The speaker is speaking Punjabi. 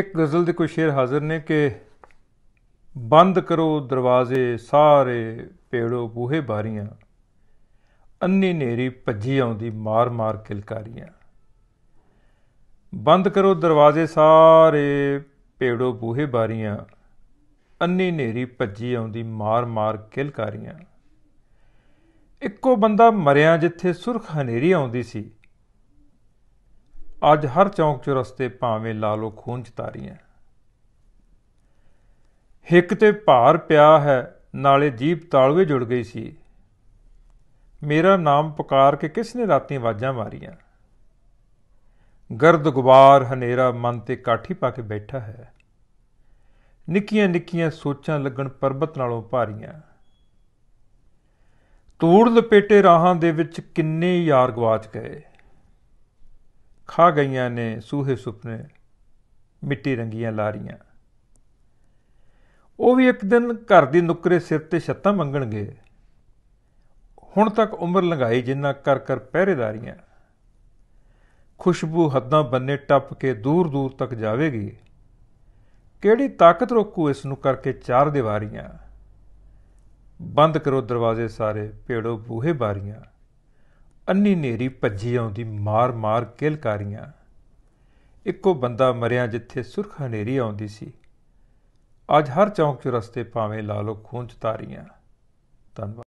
ਇੱਕ ਗਜ਼ਲ ਦੇ ਕੋਈ ਸ਼ੇਰ ਹਾਜ਼ਰ ਨੇ ਕਿ ਬੰਦ ਕਰੋ ਦਰਵਾਜ਼ੇ ਸਾਰੇ ਪੇੜੋ ਬੂਹੇ ਬਾਰੀਆਂ ਅੰਨੀ ਨੇਰੀ ਭੱਜੀ ਆਉਂਦੀ ਮਾਰ-ਮਾਰ ਕਿਲਕਾਰੀਆਂ ਬੰਦ ਕਰੋ ਦਰਵਾਜ਼ੇ ਸਾਰੇ ਪੇੜੋ ਬੂਹੇ ਬਾਰੀਆਂ ਅੰਨੀ ਨੇਰੀ ਭੱਜੀ ਆਉਂਦੀ ਮਾਰ-ਮਾਰ ਕਿਲਕਾਰੀਆਂ ਇੱਕੋ ਬੰਦਾ ਮਰਿਆ ਜਿੱਥੇ ਸੁਰਖ ਹਨੇਰੀ ਆਉਂਦੀ ਸੀ ਅੱਜ ਹਰ ਚੌਂਕ ਚ ਰਸਤੇ ਭਾਵੇਂ ਲਾ ਲੋ ਖੂਨ ਤਾਰੀਆਂ ਹਿੱਕ ਤੇ ਭਾਰ ਪਿਆ ਹੈ ਨਾਲੇ ਜੀਬ ਤਾਲਵੇ ਜੁੜ ਗਈ ਸੀ ਮੇਰਾ ਨਾਮ ਪੁਕਾਰ ਕੇ ਕਿਸ ਨੇ ਰਾਤੀ ਆਵਾਜ਼ਾਂ ਮਾਰੀਆਂ ਗਰਦ ਗੁਬਾਰ ਹਨੇਰਾ ਮਨ ਤੇ ਕਾਠੀ ਪਾ ਕੇ ਬੈਠਾ ਹੈ ਨਿੱਕੀਆਂ ਨਿੱਕੀਆਂ ਸੋਚਾਂ ਲੱਗਣ ਪਰਬਤ ਨਾਲੋਂ ਭਾਰੀਆਂ ਤੂੜ ਲਪੇਟੇ ਰਾਹਾਂ ਦੇ ਵਿੱਚ ਕਿੰਨੇ ਯਾਰ ਗਵਾਚ ਗਏ ਖਾ ਗਈਆਂ ਨੇ ਸੂਹੇ ਸੁਪਨੇ ਮਿੱਟੀ ਰੰਗੀਆਂ ਲਾਰੀਆਂ ਉਹ ਵੀ ਇੱਕ ਦਿਨ ਘਰ ਦੀ ਨੁਕਰੇ ਸਿਰ ਤੇ ਛੱਤਾਂ ਮੰਗਣਗੇ ਹੁਣ ਤੱਕ ਉਮਰ ਲੰਘਾਈ ਜਿੰਨਾ ਕਰ ਕਰ ਪਹਿਰੇਦਾਰੀਆਂ ਖੁਸ਼ਬੂ ਹੱਦਾਂ ਬੰਨੇ ਟੱਪ ਕੇ ਦੂਰ ਦੂਰ ਤੱਕ ਜਾਵੇਗੀ ਕਿਹੜੀ ਤਾਕਤ ਰੋਕੂ ਇਸ ਨੂੰ ਕਰਕੇ ਚਾਰ ਦੀਵਾਰੀਆਂ ਬੰਦ ਕਰੋ ਦਰਵਾਜ਼ੇ ਸਾਰੇ ਭੇੜੋ ਬੂਹੇ ਬਾਰੀਆਂ ਅੰਨੀ ਨੇਰੀ ਭੱਜੀ ਆਉਂਦੀ ਮਾਰ-ਮਾਰ ਕਿਲਕਾਰੀਆਂ ਇੱਕੋ ਬੰਦਾ ਮਰਿਆ ਜਿੱਥੇ ਸੁਰਖ ਹਨੇਰੀ ਆਉਂਦੀ ਸੀ ਅੱਜ ਹਰ ਚੌਂਕ 'ਚ ਰਸਤੇ ਪਾਵੇਂ ਲਾਲੋ ਖੂੰਚ ਤਾਰੀਆਂ ਧੰਨਵਾਦ